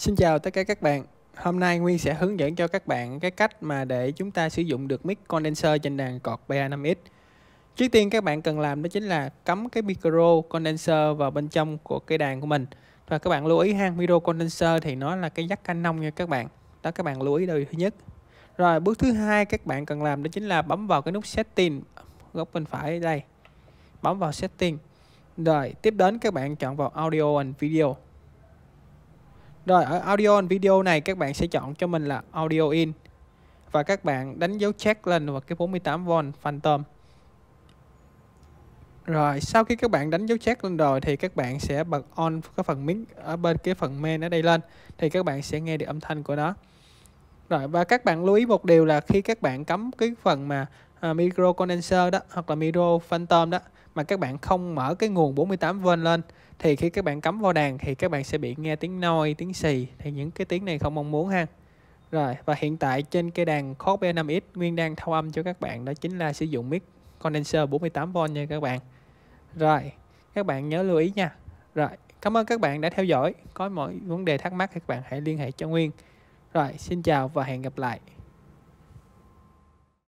Xin chào tất cả các bạn. Hôm nay Nguyên sẽ hướng dẫn cho các bạn cái cách mà để chúng ta sử dụng được mic condenser trên đàn cọt PA5X. Trước tiên các bạn cần làm đó chính là cắm cái micro condenser vào bên trong của cây đàn của mình. Và các bạn lưu ý ha, micro condenser thì nó là cái dắt nông nha các bạn. Đó các bạn lưu ý điều thứ nhất. Rồi bước thứ hai các bạn cần làm đó chính là bấm vào cái nút setting góc bên phải đây. Bấm vào setting. Rồi tiếp đến các bạn chọn vào audio and video. Rồi ở audio and video này các bạn sẽ chọn cho mình là audio in và các bạn đánh dấu check lên vào cái 48V phantom. Rồi sau khi các bạn đánh dấu check lên rồi thì các bạn sẽ bật on cái phần mic ở bên cái phần main ở đây lên thì các bạn sẽ nghe được âm thanh của nó. Rồi và các bạn lưu ý một điều là khi các bạn cắm cái phần mà uh, micro condenser đó hoặc là micro phantom đó mà các bạn không mở cái nguồn 48V lên thì khi các bạn cắm vào đàn thì các bạn sẽ bị nghe tiếng nôi, tiếng xì thì những cái tiếng này không mong muốn ha. Rồi và hiện tại trên cây đàn Korg B5X e nguyên đang thao âm cho các bạn đó chính là sử dụng mic condenser 48V nha các bạn. Rồi, các bạn nhớ lưu ý nha. Rồi, cảm ơn các bạn đã theo dõi. Có mọi vấn đề thắc mắc thì các bạn hãy liên hệ cho Nguyên. Rồi, xin chào và hẹn gặp lại.